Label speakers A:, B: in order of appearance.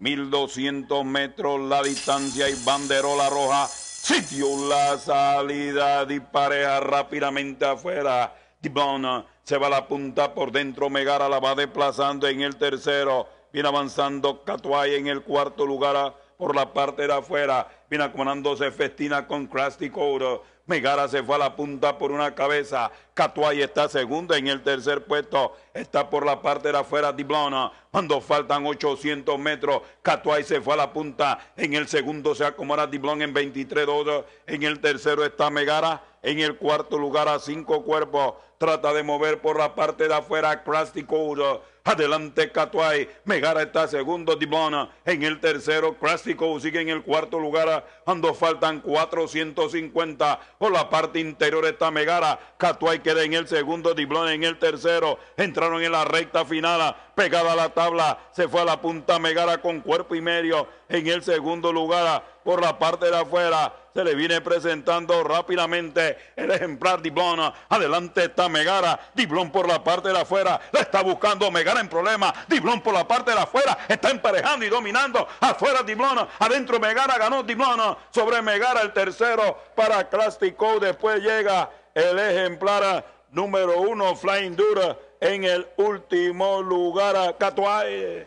A: 1200 metros la distancia y banderola roja. Sitio la salida, dispareja rápidamente afuera. Dibona ah, se va a la punta por dentro. Megara la va desplazando en el tercero. Viene avanzando Catuay en el cuarto lugar por la parte de afuera. Viene se Festina con Krusty oro Megara se fue a la punta por una cabeza. Catuay está segundo en el tercer puesto. Está por la parte de afuera Diblona. Cuando faltan 800 metros, Catuay se fue a la punta. En el segundo se acomoda Diblona en 23-2. En el tercero está Megara. En el cuarto lugar a cinco cuerpos. Trata de mover por la parte de afuera Krusty uno Adelante Catuay. Megara está segundo. Diblona en el tercero. Crástico sigue en el cuarto lugar. Cuando faltan 450. Por la parte interior está Megara. Catuay queda en el segundo. Diblona en el tercero. Entraron en la recta final. Pegada a la tabla. Se fue a la punta Megara con cuerpo y medio. En el segundo lugar. Por la parte de afuera. Se le viene presentando rápidamente el ejemplar Diblona. Adelante está Megara. Diblón por la parte de afuera. La está buscando Megara en problema. Diblón por la parte de afuera. Está emparejando y dominando. Afuera Diblón. Adentro Megara ganó Diblón. Sobre Megara el tercero para Clastico, Después llega el ejemplar número uno, Flying Dura. En el último lugar, Catuay.